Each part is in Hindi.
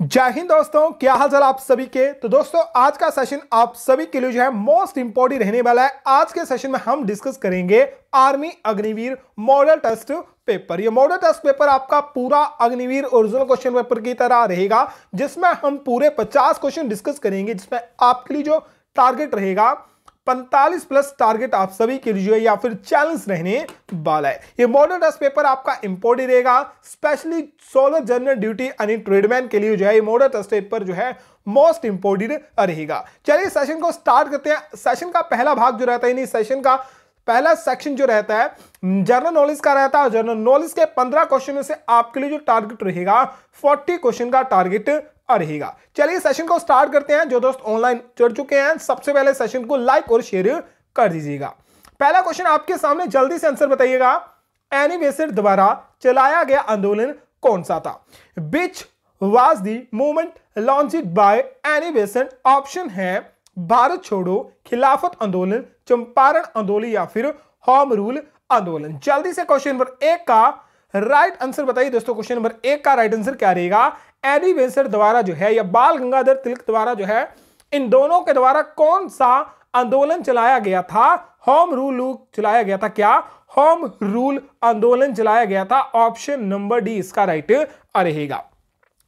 जय हिंद दोस्तों क्या हाल चाल आप सभी के तो दोस्तों आज का सेशन आप सभी के लिए जो है मोस्ट इंपॉर्टेंट रहने वाला है आज के सेशन में हम डिस्कस करेंगे army Agniveer model test paper ये मॉडल टेस्ट पेपर आपका पूरा अग्निवीर ओरिजिनल क्वेश्चन पेपर की तरह रहेगा जिसमें हम पूरे पचास क्वेश्चन डिस्कस करेंगे जिसमें आपके लिए जो टारगेट रहेगा पैंतालीस प्लस टारगेट आप सभी के लिए या फिर चैलेंज रहने वाला है ये मॉडल डस्ट पेपर आपका इंपोर्ट ही रहेगा स्पेशली सोलर जनरल ड्यूटी यानी ट्रेडमैन के लिए जो है ये मॉडल टेस्ट पेपर जो है मोस्ट इंपोर्टेंट रहेगा चलिए सेशन को स्टार्ट करते हैं सेशन का पहला भाग जो रहता है सेशन का पहला सेक्शन जो रहता है जनरल नॉलेज का रहता है जनरल नॉलेज के पंद्रह क्वेश्चन में से आपके लिए जो टारगेट रहेगा फोर्टी क्वेश्चन का टारगेट रहेगा चलिए सेशन को स्टार्ट करते हैं जो दोस्त ऑनलाइन चढ़ चुके हैं सबसे पहले सेशन को लाइक और शेयर कर दीजिएगा पहला क्वेश्चन आपके सामने जल्दी से आंसर बताइएगा एनिवेसर द्वारा चलाया गया आंदोलन कौन सा था which was the movement launch by any option है भारत छोड़ो खिलाफत आंदोलन चंपारण आंदोलन या फिर होम रूल आंदोलन जल्दी से क्वेश्चन नंबर एक का राइट आंसर बताइए दोस्तों क्वेश्चन नंबर एक का राइट आंसर क्या रहेगा एडी वेंसर द्वारा जो है या बाल गंगाधर तिलक द्वारा जो है इन दोनों के द्वारा कौन सा आंदोलन चलाया गया था होम रूल चलाया गया था क्या होम रूल आंदोलन चलाया गया था ऑप्शन नंबर डी इसका राइट रहेगा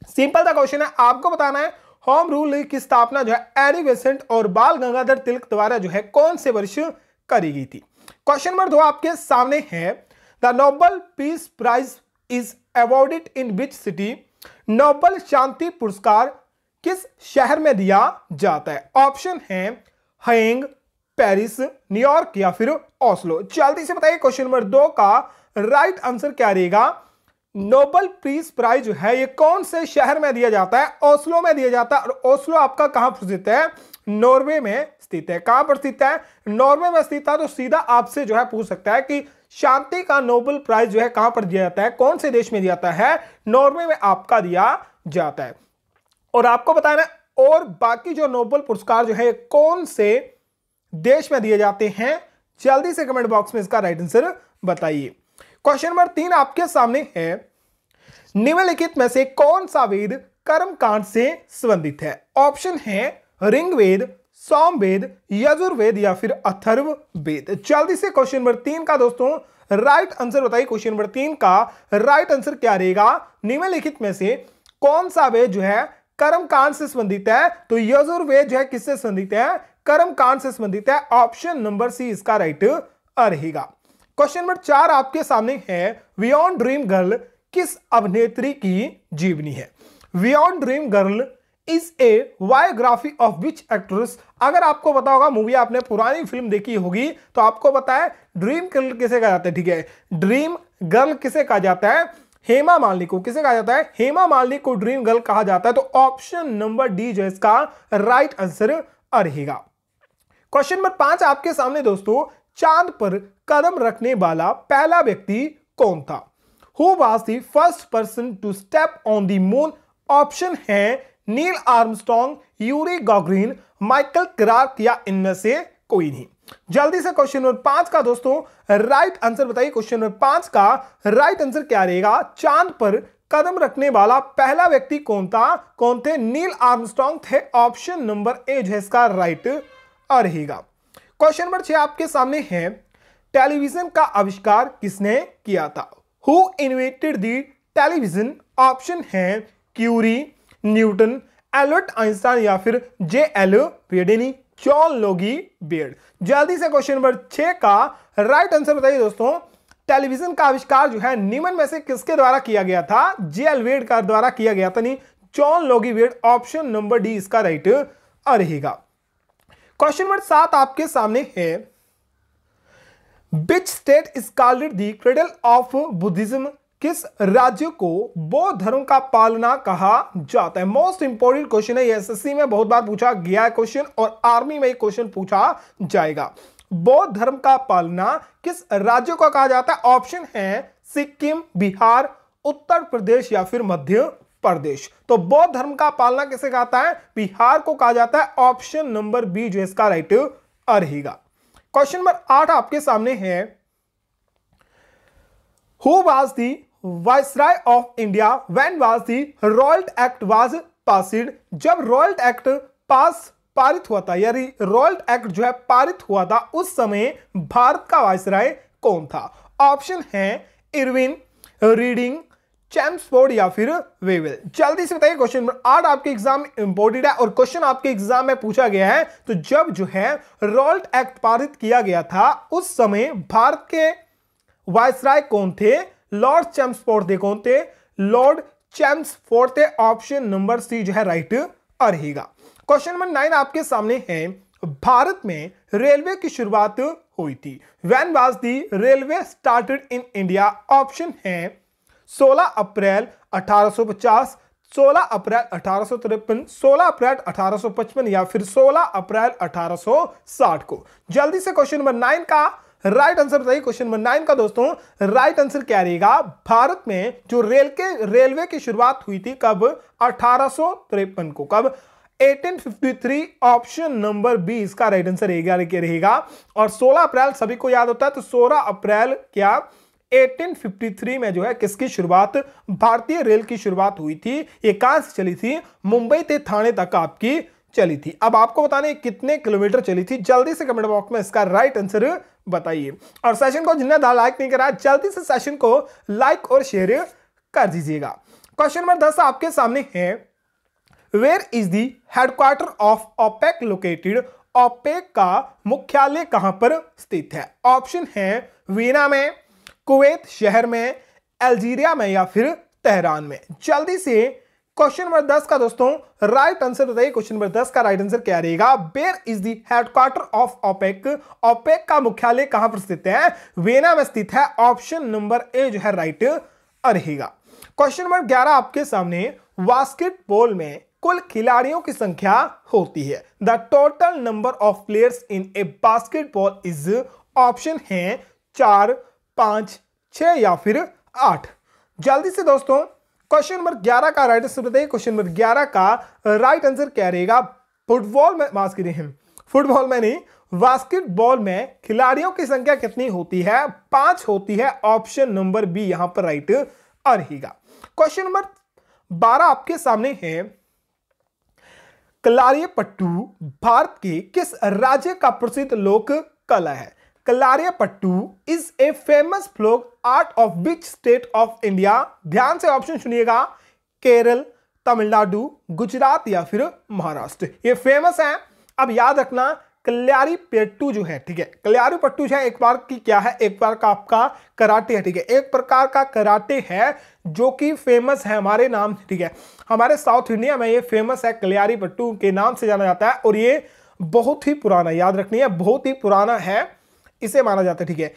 सिंपल सा क्वेश्चन है आपको बताना है होम रूल की स्थापना जो है एडी वेसेंट और बाल गंगाधर तिलक द्वारा जो है कौन से वर्ष करी गई थी क्वेश्चन नंबर दो आपके सामने है the Nobel peace prize is awarded in which city Nobel शांति पुरस्कार किस शहर में दिया जाता है ऑप्शन है हयेंग पेरिस न्यूयॉर्क या फिर ओस्लो जल्दी से बताइए क्वेश्चन नंबर दो का राइट आंसर क्या रहेगा नोबल पीस प्राइज जो है ये कौन से शहर में दिया जाता है ओस्लो में दिया जाता है और ओस्लो आपका कहां स्थित है नॉर्वे में स्थित है कहां पर स्थित है नॉर्वे में स्थित है तो सीधा आपसे जो है पूछ सकता है कि शांति का नोबेल प्राइज जो है कहां पर दिया जाता है कौन से देश में दिया जाता है नॉर्वे में आपका दिया जाता है और आपको बताना और बाकी जो नोबेल पुरस्कार जो है कौन से देश में दिए जाते हैं जल्दी से कमेंट बॉक्स में इसका राइट आंसर बताइए क्वेश्चन नंबर तीन आपके सामने है निम्नलिखित में से कौन सा वेद कर्म कांड से संबंधित है ऑप्शन है ऋग्वेद सोमवेद यजुर्वेद या फिर अथर्व वेद जल्दी से क्वेश्चन नंबर तीन का दोस्तों राइट आंसर बताइए क्वेश्चन नंबर तीन का राइट आंसर क्या रहेगा निम्नलिखित में से कौन सा वेद जो है कर्म कांड से संबंधित है तो यजुर्वेद जो है किससे संबंधित है कर्म कांड से संबंधित है ऑप्शन नंबर सी इसका राइट रहेगा क्वेश्चन नंबर चार आपके सामने है वियॉन्ड ड्रीम गर्ल किस अभिनेत्री की जीवनी है beyond dream girl is a biography of which actress अगर आपको पता होगा मूवी आपने पुरानी फिल्म देखी होगी तो आपको पता है ड्रीम गर्ल किसे कहा जाता है ठीक है ड्रीम गर्ल किसे कहा जाता है हेमा मालिनी को किसे कहा जाता है हेमा मालिनी को ड्रीम गर्ल कहा जाता है तो ऑप्शन नंबर डी जो इसका राइट आंसर रहेगा क्वेश्चन नंबर पांच आपके सामने दोस्तों चांद पर कदम रखने वाला पहला व्यक्ति कौन था who was the first person to step on the moon option है Neil Armstrong Yuri Gagarin Michael Clark या इनमें से कोई नहीं जल्दी से क्वेश्चन नंबर पांच का दोस्तों राइट आंसर बताइए क्वेश्चन नंबर पांच का राइट आंसर क्या रहेगा चांद पर कदम रखने वाला पहला व्यक्ति कौन था कौन थे नील आर्मस्ट्रॉन्ग थे ऑप्शन नंबर ए जो है इसका राइट रहेगा क्वेश्चन नंबर छह आपके सामने है टेलीविजन का आविष्कार किसने किया था who invented the television option है क्यूरी न्यूटन एल्बर्ट आइंस्टाइन या फिर जे एल बेडेनी चौल लोगी बेड जल्दी से क्वेश्चन नंबर छ का राइट आंसर बताइए दोस्तों टेलीविजन का आविष्कार जो है निमन में से किसके द्वारा किया गया था जे एल वेड का द्वारा किया गया था नहीं चौल लोगी वेड ऑप्शन नंबर डी इसका राइट रहेगा क्वेश्चन नंबर सात आपके सामने है which state is called the cradle of Buddhism किस राज्य को बौद्ध धर्म का पालना कहा जाता है मोस्ट इंपोर्टेंट क्वेश्चन है एसएससी में बहुत बार पूछा गया है क्वेश्चन और आर्मी में क्वेश्चन पूछा जाएगा बौद्ध धर्म का पालना किस राज्य को कहा जाता है ऑप्शन है सिक्किम बिहार उत्तर प्रदेश या फिर मध्य प्रदेश तो बौद्ध धर्म का पालना किसे कहता है बिहार को कहा जाता है ऑप्शन नंबर बी जो इसका राइट रहेगा क्वेश्चन नंबर आठ आपके सामने है who was the viceroy of India when was the Rowlatt act was passed जब रॉयल्ट एक्ट पास पारित हुआ था यानी रॉयल एक्ट जो है पारित हुआ था उस समय भारत का वायसराय कौन था ऑप्शन है इरविन रीडिंग चैम्सफोर्ड या फिर वेविल जल्दी से बताइए क्वेश्चन नंबर आठ आपके एग्जाम में इंपोर्टेंट है और क्वेश्चन आपके एग्जाम में पूछा गया है तो जब जो है रॉल्ट एक्ट पारित किया गया था उस समय भारत के वायसराय कौन थे लॉर्ड चैम्सफोर्ड दे कौन थे लॉर्ड चैम्सफोर्ड थे ऑप्शन नंबर सी जो है राइट रहेगा क्वेश्चन नंबर नाइन आपके सामने है भारत में रेलवे की शुरुआत हुई थी when was the railway started in India option है 16 अप्रैल 1850 16 अप्रैल अठारह 16 अप्रैल 1855 या फिर 16 अप्रैल 1860 को जल्दी से क्वेश्चन नंबर नाइन का राइट आंसर बताइए क्वेश्चन नंबर नाइन का दोस्तों राइट आंसर क्या रहेगा भारत में जो रेल के रेलवे की शुरुआत हुई थी कब अठारह को कब 1853 ऑप्शन नंबर बी इसका राइट आंसर रहेगा और 16 अप्रैल सभी को याद होता है तो 16 अप्रैल क्या 1853 में जो है किसकी शुरुआत भारतीय रेल की शुरुआत हुई थी ये कहां से चली थी मुंबई से थाने तक आपकी चली थी अब आपको बताने कितने किलोमीटर चली थी जल्दी से कमेंट बॉक्स में इसका राइट आंसर बताइए और सेशन को जिन्हें लाइक नहीं करा जल्दी से सेशन को लाइक और शेयर कर दीजिएगा क्वेश्चन नंबर दस आपके सामने है where is the headquarter of OPEC located OPEC का मुख्यालय कहां पर स्थित है ऑप्शन है वीना में कुवैत शहर में अल्जीरिया में या फिर तेहरान में जल्दी से क्वेश्चन नंबर दस का दोस्तों राइट आंसर बताइए क्वेश्चन नंबर दस का राइट आंसर क्या रहेगा where is the headquarter of OPEC OPEC का मुख्यालय कहां पर स्थित है वेना में स्थित है ऑप्शन नंबर ए जो है राइट रहेगा क्वेश्चन नंबर ग्यारह आपके सामने बास्केटबॉल में कुल खिलाड़ियों की संख्या होती है the total number of players in a basketball is option है चार पांच छ या फिर आठ जल्दी से दोस्तों क्वेश्चन नंबर ग्यारह का राइट आंसर बताइए क्वेश्चन नंबर ग्यारह का राइट आंसर क्या रहेगा फुटबॉल में माफ करिए फुटबॉल में नहीं बास्केटबॉल में खिलाड़ियों की संख्या कितनी होती है पांच होती है ऑप्शन नंबर बी यहां पर राइट आ रहेगा क्वेश्चन नंबर बारह आपके सामने है कलारियपट्टू भारत के किस राज्य का प्रसिद्ध लोक कला है Pattu is a famous folk art of which state of India ध्यान से ऑप्शन सुनिएगा केरल तमिलनाडु गुजरात या फिर महाराष्ट्र ये फेमस है अब याद रखना कल्यारी पट्टू जो है ठीक है कल्यारी पट्टू जो है एक बार की क्या है एक बार का आपका कराटे है ठीक है एक प्रकार का कराटे है जो कि फेमस है हमारे नाम ठीक है हमारे साउथ इंडिया में ये फेमस है कल्यारी पट्टू के नाम से जाना जाता है और ये बहुत ही पुराना याद रखनी है बहुत ही पुराना है इसे माना जाता है ठीक है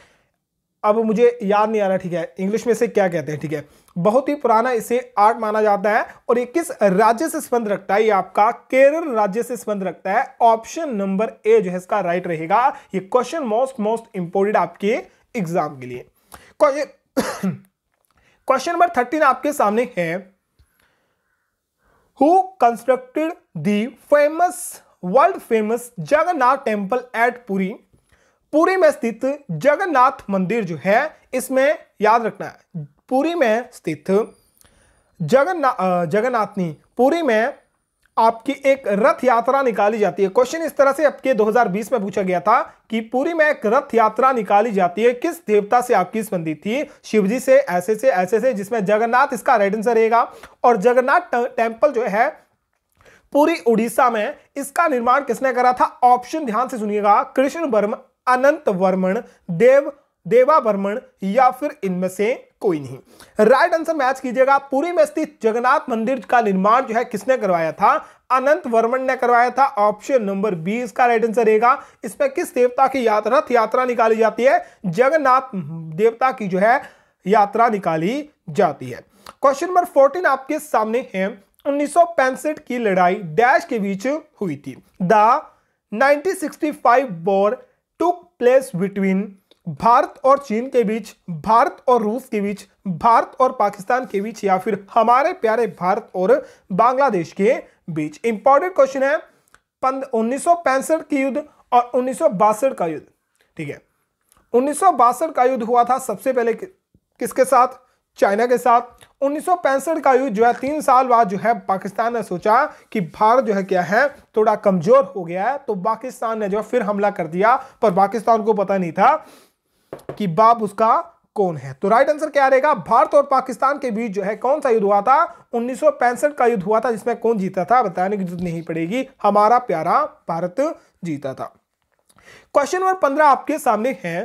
अब मुझे याद नहीं आ रहा ठीक है इंग्लिश में इसे क्या कहते हैं ठीक है बहुत ही पुराना इसे आर्ट माना जाता है और ये किस राज्य से संबंध रखता है ये आपका केरल राज्य से संबंध रखता है ऑप्शन नंबर ए जो है इसका राइट रहेगा ये क्वेश्चन मोस्ट मोस्ट इंपोर्टेंट आपके एग्जाम के लिए क्वेश्चन नंबर थर्टीन आपके सामने है who constructed the famous world famous Jagannath temple at Puri Puri में स्थित जगन्नाथ मंदिर जो है इसमें याद रखना है पुरी में स्थित जगन्ना जगन्नाथनी पुरी में आपकी एक रथ यात्रा निकाली जाती है क्वेश्चन इस तरह से आपके 2020 में पूछा गया था कि पूरी में एक रथ यात्रा निकाली जाती है किस देवता से आपकी संबंधित थी शिवजी से ऐसे से ऐसे से जिसमें जगन्नाथ इसका राइट आंसर रहेगा और जगन्नाथ टेम्पल जो है पूरी उड़ीसा में इसका निर्माण किसने करा था ऑप्शन ध्यान से सुनिएगा कृष्ण वर्मा अनंत वर्मन देव देवा वर्मन या फिर इनमें से कोई नहीं राइट आंसर मैच कीजिएगा पूरी में स्थित जगन्नाथ मंदिर का निर्माण जो है किसने करवाया था अनंत वर्मन ने करवाया था ऑप्शन नंबर बी इसका राइट आंसर रहेगा इसमें किस देवता की यात्रा रथ यात्रा निकाली जाती है जगन्नाथ देवता की जो है यात्रा निकाली जाती है क्वेश्चन नंबर फोर्टीन आपके सामने है उन्नीस की लड़ाई डैश के बीच हुई थी the 1965 war took place between Bharat और चीन के बीच भारत और रूस के बीच भारत और पाकिस्तान के बीच या फिर हमारे प्यारे भारत और बांग्लादेश के बीच इंपॉर्टेंट क्वेश्चन है उन्नीस सौ की युद्ध और उन्नीस का युद्ध ठीक है उन्नीस का युद्ध हुआ था सबसे पहले किसके साथ चाइना के साथ उन्नीस का युद्ध जो है तीन साल बाद जो है पाकिस्तान ने सोचा कि भारत जो है क्या है थोड़ा कमजोर हो गया है तो पाकिस्तान ने जो है फिर हमला कर दिया पर पाकिस्तान को पता नहीं था कि बाप उसका कौन है तो राइट आंसर क्या रहेगा भारत और पाकिस्तान के बीच जो है कौन सा युद्ध हुआ था उन्नीस का युद्ध हुआ था जिसमें कौन जीता था बताने की जरूरत नहीं पड़ेगी हमारा प्यारा भारत जीता था क्वेश्चन नंबर पंद्रह आपके सामने है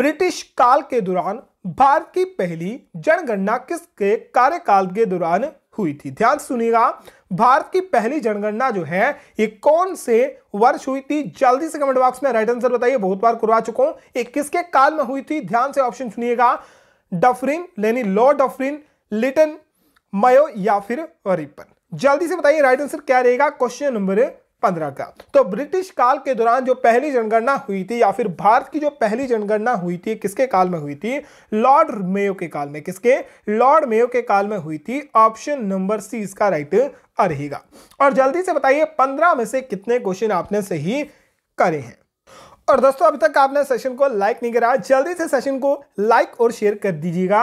ब्रिटिश काल के दौरान भारत की पहली जनगणना किसके कार्यकाल के दौरान हुई थी ध्यान सुनिएगा भारत की पहली जनगणना जो है ये कौन से वर्ष हुई थी जल्दी से कमेंट बॉक्स में राइट आंसर बताइए बहुत बार करवा चुका हूं ये किसके काल में हुई थी ध्यान से ऑप्शन सुनिएगा डफरिन लेनी लॉ डफरिन लिटन मयो या फिर रिपन जल्दी से बताइए राइट आंसर क्या रहेगा क्वेश्चन नंबर पंद्रह का तो ब्रिटिश काल के दौरान जो पहली जनगणना हुई थी या फिर भारत की जो पहली जनगणना हुई थी किसके काल में हुई थी लॉर्ड मेयो के काल में किसके लॉर्ड मेयो के काल में हुई थी ऑप्शन नंबर सी इसका राइट रहेगा और जल्दी से बताइए पंद्रह में से कितने क्वेश्चन आपने सही करे हैं और दोस्तों अभी तक आपने सेशन को लाइक नहीं करा जल्दी से सेशन को लाइक और शेयर कर दीजिएगा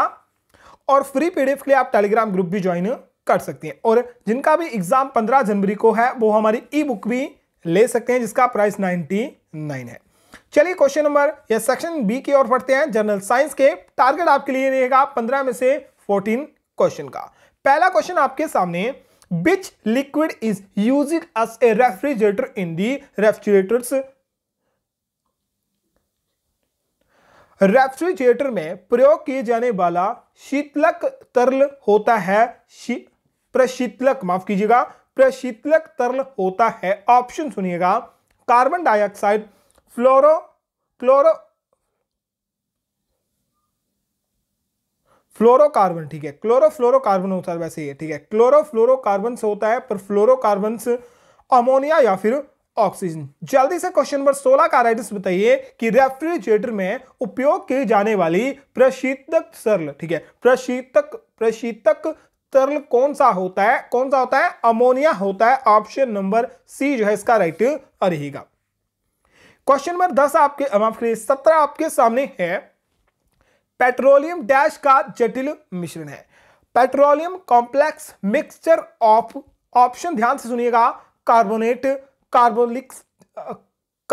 और फ्री पीडीएफ के लिए आप टेलीग्राम ग्रुप भी ज्वाइन कर सकती हैं और जिनका भी एग्ज़ाम 15 जनवरी को है वो हमारी ई बुक भी ले सकते हैं जिसका प्राइस 99 है चलिए क्वेश्चन नंबर या सेक्शन बी की ओर पढ़ते हैं जनरल साइंस के टारगेट आपके लिए रहेगा 15 में से 14 क्वेश्चन का पहला क्वेश्चन आपके सामने which liquid is use as a refrigerator in the refrigerator refrigerator में प्रयोग किए जाने वाला शीतलक तरल होता है शी, प्रशीतलक माफ कीजिएगा प्रशीतलक तरल होता है ऑप्शन सुनिएगा carbon dioxide fluoro chloro fluorocarbon ठीक है क्लोरोफ्लोरोकार्बन होता है वैसे ये ठीक है क्लोरोफ्लोरोकार्बन से होता है पर फ्लोरोकार्बन से अमोनिया या फिर ऑक्सीजन जल्दी से क्वेश्चन नंबर 16 का राइट बताइए कि रेफ्रिजरेटर में उपयोग की जाने वाली प्रशीतक सरल ठीक है प्रशीतक प्रशीतक तरल कौन सा होता है कौन सा होता है अमोनिया होता है ऑप्शन नंबर सी जो है इसका राइट रहेगा क्वेश्चन नंबर दस आपके माफ करिए सत्रह आपके सामने है पेट्रोलियम डैश का जटिल मिश्रण है petroleum complex mixture of option ध्यान से सुनिएगा कार्बोनेट कार्बोलिक्स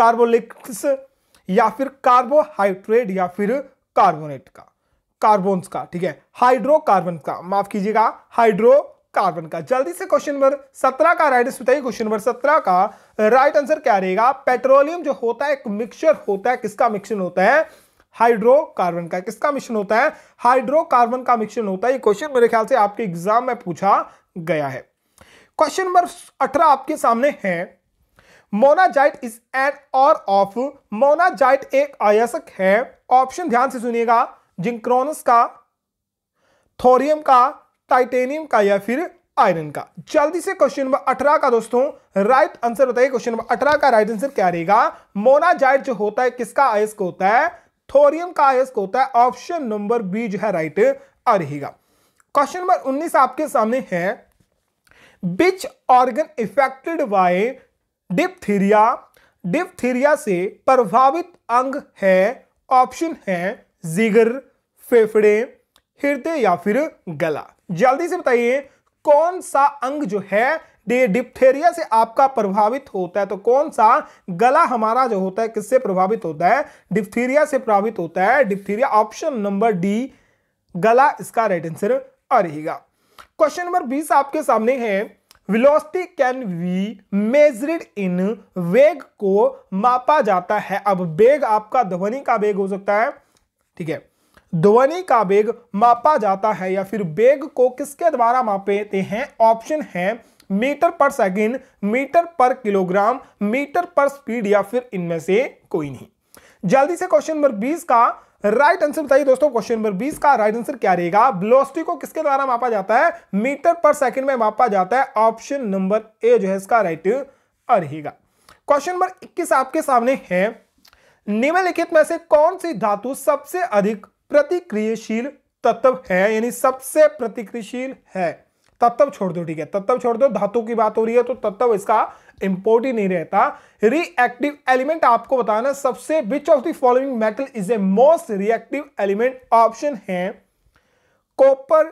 कार्बोलिक्स या फिर कार्बोहाइड्रेट या फिर कार्बोनेट का कार्बोन का ठीक है हाइड्रोकार्बन का माफ कीजिएगा हाइड्रो कार्बन का जल्दी से क्वेश्चन नंबर सत्रह का राइट बताइए क्वेश्चन नंबर सत्रह का राइट आंसर क्या रहेगा पेट्रोलियम जो होता है एक मिक्सचर होता है किसका मिक्सचर होता है हाइड्रोकार्बन का किसका मिश्रण होता है हाइड्रोकार्बन का मिश्रण होता है ये क्वेश्चन मेरे ख्याल से आपके एग्जाम में पूछा गया है क्वेश्चन नंबर अठारह आपके सामने है monazite is an ore of monazite एक अयस्क है ऑप्शन ध्यान से सुनिएगा जिंक्रोनस का थोरियम का टाइटेनियम का या फिर आयरन का जल्दी से क्वेश्चन नंबर अठारह का दोस्तों राइट आंसर बताइए क्वेश्चन नंबर अठारह का राइट आंसर क्या रहेगा मोनाजाइट जो होता है किसका आयस्क होता है थोरियम का आयस्क होता है ऑप्शन नंबर बी जो है राइट आ रहेगा क्वेश्चन नंबर उन्नीस आपके सामने है which organ affected by diphtheria diphtheria से प्रभावित अंग है ऑप्शन है जिगर फेफड़े हृदय या फिर गला जल्दी से बताइए कौन सा अंग जो है डिप्थेरिया से आपका प्रभावित होता है तो कौन सा गला हमारा जो होता है किससे प्रभावित होता है डिप्थीरिया से प्रभावित होता है डिप्थीरिया ऑप्शन नंबर डी गला इसका राइट आंसर आ रहेगा क्वेश्चन नंबर बीस आपके सामने है velocity can be measured in वेग को मापा जाता है अब वेग आपका ध्वनि का वेग हो सकता है ठीक है ध्वनि का वेग मापा जाता है या फिर वेग को किसके द्वारा मापेते हैं ऑप्शन है मीटर पर सेकेंड मीटर पर किलोग्राम मीटर पर स्पीड या फिर इनमें से कोई नहीं जल्दी से क्वेश्चन नंबर 20 का राइट आंसर बताइए दोस्तों क्वेश्चन नंबर 20 का राइट आंसर क्या रहेगा ब्लॉस्टी को किसके द्वारा मापा जाता है मीटर पर सेकंड में मापा जाता है ऑप्शन नंबर ए जो है इसका राइट रहेगा क्वेश्चन नंबर इक्कीस आपके सामने है निम्नलिखित में से कौन सी धातु सबसे अधिक प्रतिक्रियाशील तत्व है यानी सबसे प्रतिक्रियाशील है तत्व छोड़ दो ठीक है तत्व छोड़ दो धातु की बात हो रही है तो तत्व इसका इंपोर्ट ही नहीं रहता रिएक्टिव एलिमेंट आपको बताना सबसे which of the following metal is a most reactive element option है कॉपर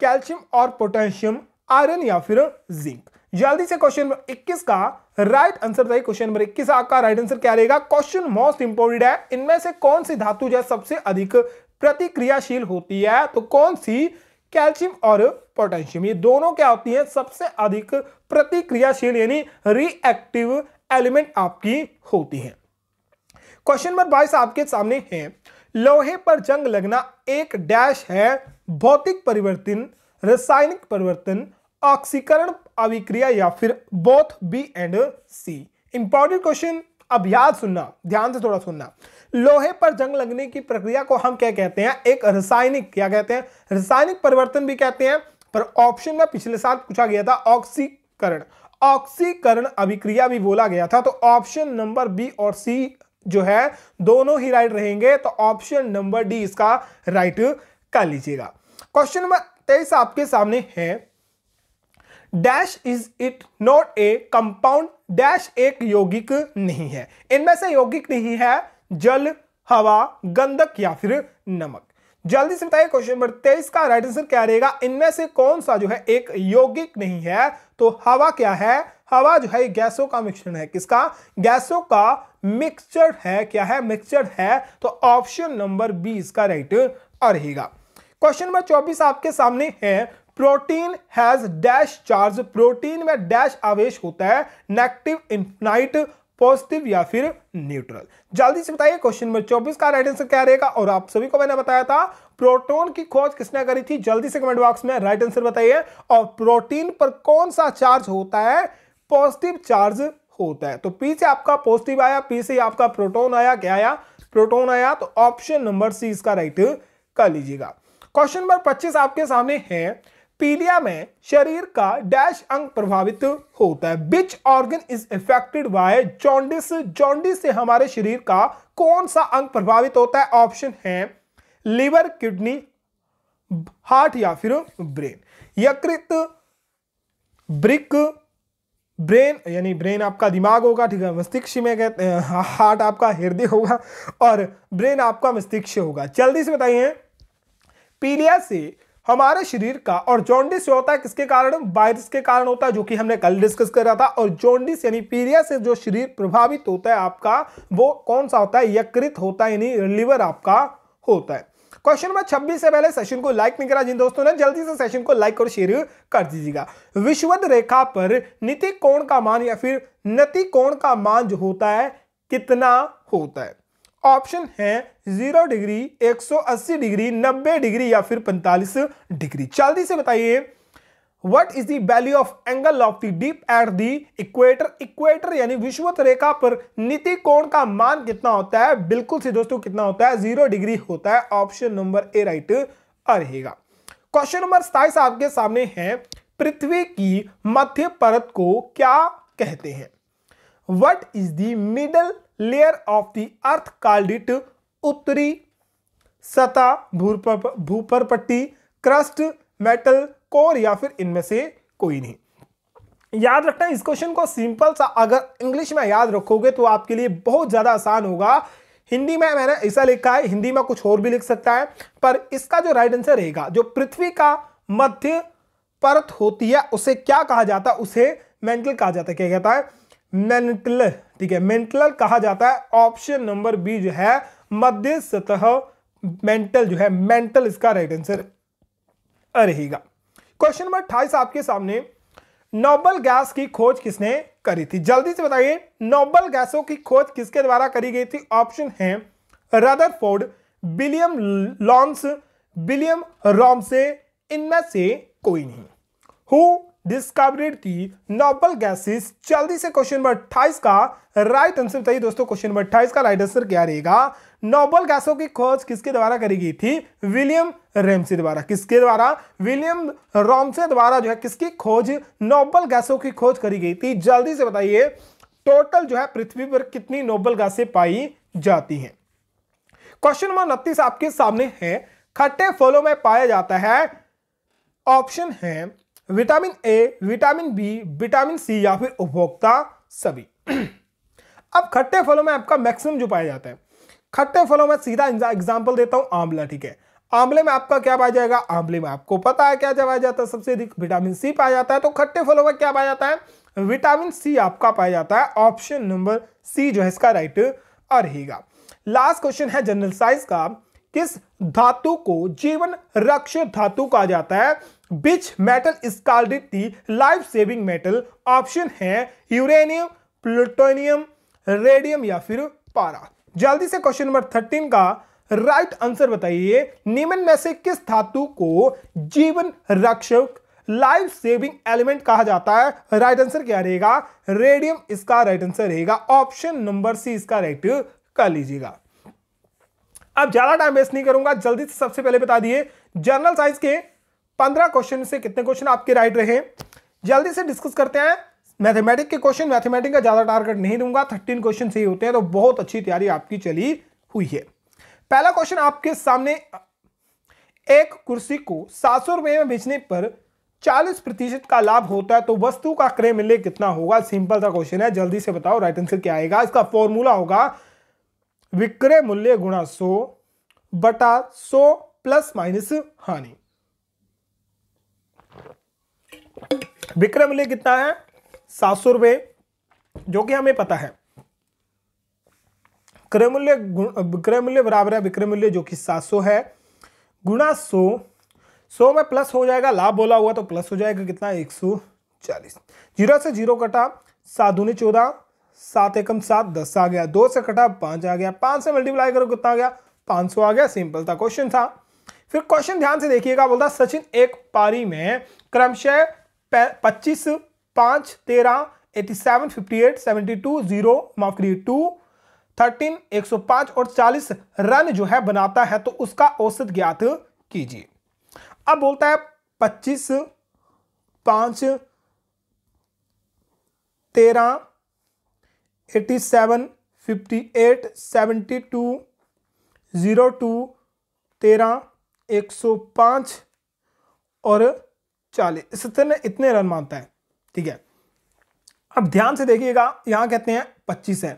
कैल्शियम और पोटेशियम आयरन या फिर जिंक जल्दी से क्वेश्चन नंबर 21 का राइट आंसर बताइए क्वेश्चन नंबर 21 आपका राइट आंसर क्या रहेगा क्वेश्चन मोस्ट इंपोर्टेंट है इनमें से कौन सी धातु जो सबसे अधिक प्रतिक्रियाशील होती है तो कौन सी कैल्शियम और पोटेशियम ये दोनों क्या होती है सबसे अधिक प्रतिक्रियाशील यानी रिएक्टिव एलिमेंट आपकी होती है क्वेश्चन नंबर बाईस आपके सामने है लोहे पर जंग लगना एक डैश है भौतिक परिवर्तन रासायनिक परिवर्तन ऑक्सीकरण अभिक्रिया या फिर both B and C important question अब याद सुनना ध्यान से थोड़ा सुनना लोहे पर जंग लगने की प्रक्रिया को हम क्या कहते हैं एक रासायनिक क्या कहते हैं रासायनिक परिवर्तन भी कहते हैं पर ऑप्शन में पिछले साल पूछा गया था ऑक्सीकरण ऑक्सीकरण अभिक्रिया भी बोला गया था तो ऑप्शन नंबर बी और सी जो है दोनों ही राइट रहेंगे तो ऑप्शन नंबर डी इसका राइट कर लीजिएगा क्वेश्चन नंबर तेईस आपके सामने है dash is it not a compound dash एक यौगिक नहीं है इनमें से यौगिक नहीं है जल हवा गंधक या फिर नमक जल्दी से बताइए क्वेश्चन नंबर तेईस का राइट आंसर क्या रहेगा इनमें से कौन सा जो है एक यौगिक नहीं है तो हवा क्या है हवा जो है गैसों का मिश्रण है किसका गैसों का मिक्सचर है क्या है मिक्सचर है तो ऑप्शन नंबर बी इसका राइट रहेगा क्वेश्चन नंबर चौबीस आपके सामने है protein has dash charge protein में डैश आवेश होता है नेगेटिव इनफिनाइट पॉजिटिव या फिर न्यूट्रल जल्दी से बताइए क्वेश्चन नंबर 24 का राइट आंसर क्या रहेगा और आप सभी को मैंने बताया था प्रोटॉन की खोज किसने करी थी जल्दी से कमेंट बॉक्स में राइट आंसर बताइए और प्रोटीन पर कौन सा चार्ज होता है पॉजिटिव चार्ज होता है तो पी से आपका पॉजिटिव आया पी से आपका प्रोटोन आया क्या आया प्रोटोन आया तो ऑप्शन नंबर सी इसका राइट कर लीजिएगा क्वेश्चन नंबर 25 आपके सामने है पीलिया में शरीर का डैश अंग प्रभावित होता है which organ is affected by jaundice jaundice से हमारे शरीर का कौन सा अंग प्रभावित होता है ऑप्शन है लिवर किडनी हार्ट या फिर ब्रेन यकृत ब्रिक ब्रेन यानी ब्रेन आपका दिमाग होगा ठीक है मस्तिष्क में कहते हार्ट आपका हृदय होगा और ब्रेन आपका मस्तिष्क होगा जल्दी से बताइए पीलिया से हमारे शरीर का और जॉन्डिस होता है किसके कारण वायरस के कारण होता है जो कि हमने कल डिस्कस करा था और जॉन्डिस यानी पीरिया से जो शरीर प्रभावित होता है आपका वो कौन सा होता है यकृत होता है यानी लिवर आपका होता है क्वेश्चन नंबर 26 से पहले सेशन को लाइक नहीं करा जिन दोस्तों ने जल्दी से सेशन को लाइक और शेयर कर दीजिएगा विश्वद रेखा पर नीति कोण का मान या फिर नति कोण का मान जो होता है कितना होता है ऑप्शन है जीरो डिग्री 180 डिग्री 90 डिग्री या फिर 45 डिग्री जल्दी से बताइए what is the value of angle of the dip at the equator equator यानी विश्वत रेखा पर नीति कोण का मान कितना होता है बिल्कुल से दोस्तों कितना होता है जीरो डिग्री होता है ऑप्शन नंबर ए राइट रहेगा क्वेश्चन नंबर सताइस आपके सामने है पृथ्वी की मध्य परत को क्या कहते हैं what is the middle layer of the earth called it उत्तरी सतह भूपर पट्टी क्रस्ट मेटल कोर या फिर इनमें से कोई नहीं याद रखना इस क्वेश्चन को सिंपल सा अगर इंग्लिश में याद रखोगे तो आपके लिए बहुत ज़्यादा आसान होगा हिंदी में मैंने ऐसा लिखा है हिंदी में कुछ और भी लिख सकता है पर इसका जो राइट आंसर रहेगा जो पृथ्वी का मध्य परत होती है उसे क्या कहा जाता है उसे मेंटल कहा जाता है क्या कहता है मेंटल ठीक है मेंटल कहा जाता है ऑप्शन नंबर बी जो है मध्य सतह मेंटल जो है मेंटल इसका राइट आंसर रहेगा क्वेश्चन नंबर अट्ठाईस आपके सामने नोबल गैस की खोज किसने करी थी जल्दी से बताइए नोबल गैसों की खोज किसके द्वारा करी गई थी ऑप्शन है रदरफोर्ड विलियम लॉन्स विलियम रॉमसे इनमें से कोई नहीं हु डिस्कवरी थी नोबल गैसेस जल्दी से क्वेश्चन नंबर अट्ठाईस का राइट आंसर बताइए दोस्तों क्वेश्चन नंबर अट्ठाईस का राइट आंसर क्या रहेगा नोबल गैसों की खोज किसके द्वारा करी गई थी विलियम रेमसे द्वारा किसके द्वारा विलियम रॉमसे द्वारा जो है किसकी खोज नोबल गैसों की खोज करी गई थी जल्दी से बताइए टोटल जो है पृथ्वी पर कितनी नोबल गैसे पाई जाती हैं क्वेश्चन नंबर उनतीस आपके सामने है खट्टे फलों में पाया जाता है ऑप्शन है vitamin A vitamin B vitamin C या फिर उपभोक्ता सभी अब खट्टे फलों में आपका मैक्सिमम जो पाया जाता है खट्टे फलों में सीधा एग्जाम्पल देता हूँ आंवला ठीक है आंवले में आपका क्या पाया जाएगा आंवले में आपको पता है क्या पाया जाता है सबसे अधिक विटामिन सी पाया जाता है तो खट्टे फलों में क्या पाया जाता है विटामिन सी आपका पाया जाता है ऑप्शन नंबर सी जो है इसका राइट रहेगा लास्ट क्वेश्चन है जनरल साइज का किस धातु को जीवन रक्षक धातु कहा जाता है बिच metal is called the life saving metal option है यूरेनियम प्लूटोनियम रेडियम या फिर पारा जल्दी से क्वेश्चन नंबर थर्टीन का राइट आंसर बताइए निम्न में से किस धातु को जीवन रक्षक लाइफ सेविंग एलिमेंट कहा जाता है राइट आंसर क्या रहेगा रेडियम इसका राइट आंसर रहेगा ऑप्शन नंबर सी इसका राइट कर लीजिएगा अब ज्यादा टाइम वेस्ट नहीं करूंगा जल्दी से सबसे पहले बता दिए जनरल साइंस के पंद्रह क्वेश्चन से कितने क्वेश्चन आपके राइट रहे जल्दी से डिस्कस करते हैं मैथमेटिक के क्वेश्चन मैथमेटिक का ज़्यादा टारगेट नहीं दूंगा थर्टीन क्वेश्चन सही होते हैं तो बहुत अच्छी तैयारी आपकी चली हुई है पहला क्वेश्चन आपके सामने एक कुर्सी को सात सौ रुपए में बेचने पर चालीस प्रतिशत का लाभ होता है तो वस्तु का क्रय मूल्य कितना होगा सिंपल सा क्वेश्चन है जल्दी से बताओ राइट आंसर क्या आएगा इसका फॉर्मूला होगा विक्रय मूल्य गुणा सो बटा सो प्लस माइनस हानि विक्रय मूल्य कितना है सात सौ रुपये जो कि हमें पता है क्रय मूल्य विक्रय मूल्य बराबर है विक्रय मूल्य जो कि सात सौ है गुणा सौ सौ में प्लस हो जाएगा लाभ बोला हुआ तो प्लस हो जाएगा कितना एक सौ चालीस जीरो से जीरो कटा सात दूनी चौदह सात एकम सात दस आ गया दो से कटा पाँच आ गया पाँच से मल्टीप्लाई करो कितना आ गया पाँच सौ आ गया सिंपल था क्वेश्चन था फिर क्वेश्चन ध्यान से देखिएगा बोलता सचिन एक पारी में क्रमशः पच्चीस पाँच तेरह eighty seven fifty eight seventy two zero माफ करिए टू थर्टीन एक सौ पाँच और चालीस रन जो है बनाता है तो उसका औसत ज्ञात कीजिए अब बोलता है पच्चीस पाँच तेरह eighty seven fifty eight seventy two zero two तेरह एक सौ पाँच और चालीस सत्तर ने इतने रन मानता है ठीक है अब ध्यान से देखिएगा यहां कहते हैं पच्चीस है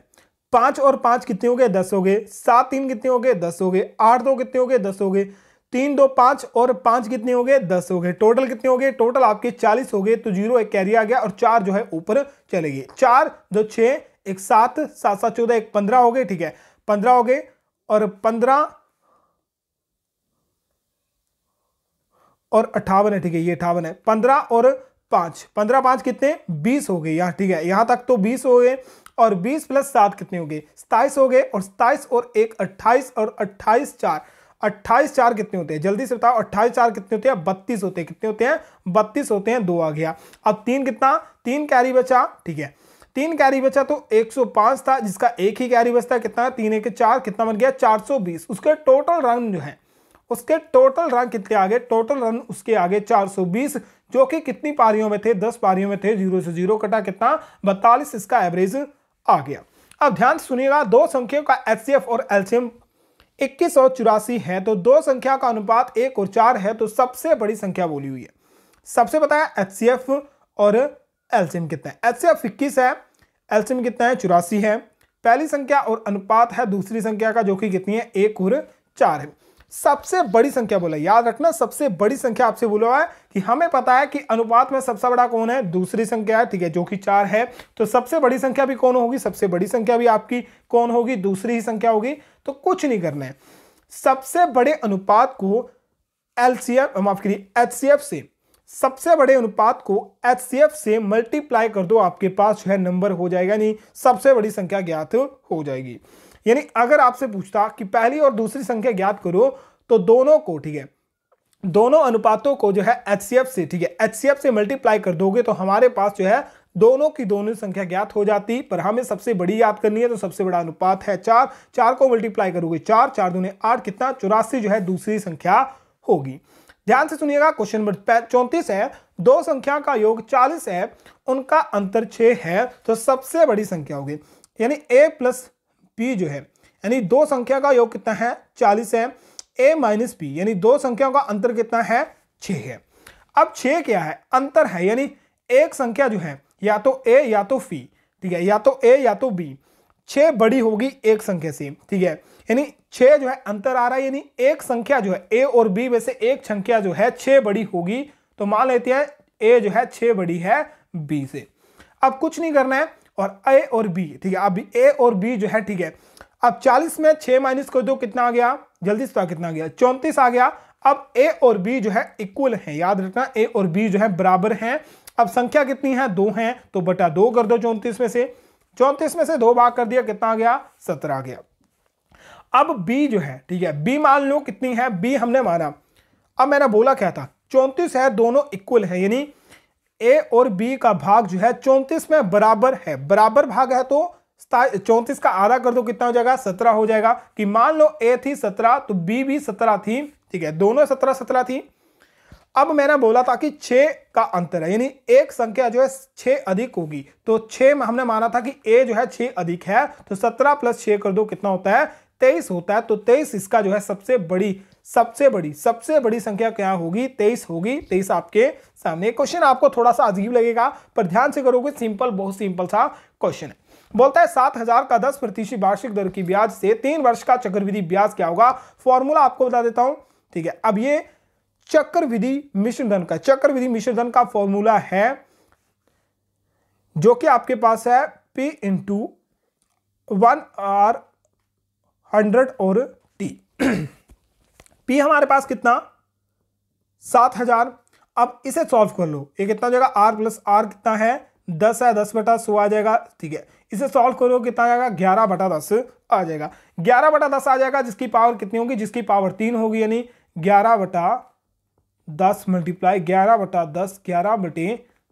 पांच और पांच कितने हो गए दस हो गए सात तीन कितने हो गए दस हो गए आठ दो कितने हो गए दस हो गए तीन दो पांच और पांच कितने हो गए दस हो गए टोटल कितने हो गए टोटल आपके चालीस हो गए तो जीरो एक कैरी आ गया और चार जो है ऊपर चले गए चार दो छ एक सात सात सात चौदह एक पंद्रह हो गए ठीक है पंद्रह हो गए और पंद्रह और अट्ठावन है ठीक है ये अठावन है पंद्रह और पाँच पंद्रह पाँच कितने बीस हो गए यहाँ ठीक है यहाँ तक तो बीस हो गए और बीस प्लस सात कितने हो गए सताइस हो गए और सताइस और एक अट्ठाईस और अट्ठाईस चार अट्ठाईस चार कितने होते हैं जल्दी से बताओ अट्ठाईस चार कितने होते हैं बत्तीस होते हैं कितने होते हैं बत्तीस होते हैं दो आ गया अब तीन कितना तीन कैरी बचा ठीक है तीन कैरी बचा तो 105 था जिसका एक ही कैरी बचता कितना तीन एक चार कितना बन गया 420 उसके टोटल रन जो है उसके टोटल रन कितने आगे टोटल रन उसके आगे 420 जो कि कितनी पारियों में थे 10 पारियों में थे जीरो से जीरो कटा कितना बत्तालीस इसका एवरेज आ गया अब ध्यान सुनिएगा दो संख्याओं का एच और एल्शियम इक्कीस और चौरासी है तो दो संख्या का अनुपात एक और चार है तो सबसे बड़ी संख्या बोली हुई है सबसे बताया एच और एल्शियम कितना है एच सी है एल्शियम कितना है चौरासी है पहली संख्या और अनुपात है दूसरी संख्या का जो कि कितनी है एक और चार है सबसे बड़ी संख्या बोला याद रखना सबसे बड़ी संख्या आपसे बोला है कि हमें पता है कि अनुपात में सबसे बड़ा कौन है दूसरी संख्या है ठीक है जो कि चार है तो सबसे बड़ी संख्या भी कौन होगी सबसे बड़ी संख्या भी आपकी कौन होगी दूसरी ही संख्या होगी तो कुछ नहीं करना है सबसे बड़े अनुपात को एल सी एफ माफ करिए एच सी एफ से सबसे बड़े अनुपात को एच सी एफ से मल्टीप्लाई कर दो आपके पास जो है नंबर हो जाएगा नहीं सबसे बड़ी संख्या ज्ञात हो जाएगी यानी अगर आपसे पूछता कि पहली और दूसरी संख्या ज्ञात करो तो दोनों को ठीक है दोनों अनुपातों को जो है एच से ठीक है एच से मल्टीप्लाई कर दोगे तो हमारे पास जो है दोनों की दोनों संख्या ज्ञात हो जाती पर हमें सबसे बड़ी याद करनी है तो सबसे बड़ा अनुपात है चार चार को मल्टीप्लाई करोगे चार चार दूने आठ कितना चौरासी जो है दूसरी संख्या होगी ध्यान से सुनिएगा क्वेश्चन नंबर चौंतीस है दो संख्या का योग चालीस है उनका अंतर छह है तो सबसे बड़ी संख्या होगी यानी ए प्लस पी जो है यानी दो संख्या का योग कितना है चालीस है ए माइनस पी यानी दो संख्याओं का अंतर कितना है छः है अब छः क्या है अंतर है यानी एक संख्या जो है या तो ए या तो फी ठीक है या तो ए या तो बी छः बड़ी होगी एक संख्या से ठीक है यानी छः जो है अंतर आ रहा है यानी एक संख्या जो है ए और बी में से एक संख्या जो है छः बड़ी होगी तो मान लेते हैं ए जो है छः बड़ी है बी से अब कुछ नहीं करना है और ए और बी ठीक है अब ए और बी जो है ठीक है अब 40 में 6 माइनस कर दो कितना आ गया जल्दी से कितना आ गया चौंतीस आ गया अब ए और बी जो है इक्वल है याद रखना ए और बी जो है बराबर है अब संख्या कितनी है दो है तो बटा दो कर दो चौंतीस में से चौंतीस में से दो भाग कर दिया कितना आ गया सत्रह आ गया अब बी जो है ठीक है बी मान लो कितनी है बी हमने माना अब मैंने बोला क्या था चौंतीस है दोनों इक्वल है यानी ए और बी का भाग जो है चौंतीस में बराबर है बराबर भाग है तो चौंतीस का आधा कर दो कितना हो जाएगा सत्रह हो जाएगा कि मान लो ए थी सत्रह तो बी भी सत्रह थी ठीक है दोनों सत्रह सत्रह थी अब मैंने बोला था कि छे का अंतर है यानी एक संख्या जो है छः अधिक होगी तो छः में हमने माना था कि ए जो है छः अधिक है तो सत्रह प्लस छः कर दो कितना होता है तेईस होता है तो तेईस इसका जो है सबसे बड़ी सबसे बड़ी सबसे बड़ी संख्या क्या होगी तेईस होगी तेईस आपके सामने क्वेश्चन आपको थोड़ा सा अजीब लगेगा पर ध्यान से करोगे सिंपल बहुत सिंपल सा क्वेश्चन है बोलता है सात हजार का दस प्रतिशत वार्षिक दर की ब्याज से तीन वर्ष का चक्रविधि ब्याज क्या होगा फॉर्मूला आपको बता देता हूं ठीक है अब ये चक्रविधि मिश्र धन का चक्रविधि मिश्र धन का फॉर्मूला है जो कि आपके पास है P into one R hundred और टी पी हमारे पास कितना सात हजार अब इसे सॉल्व कर लो ये कितना हो जाएगा आर प्लस आर कितना है दस है दस बटा सो आ जाएगा ठीक है इसे सॉल्व करो कितना आ जाएगा ग्यारह बटा दस आ जाएगा ग्यारह बटा दस आ जाएगा जिसकी पावर कितनी होगी जिसकी पावर तीन होगी यानी ग्यारह बटा दस मल्टीप्लाई ग्यारह बटा दस ग्यारह बटे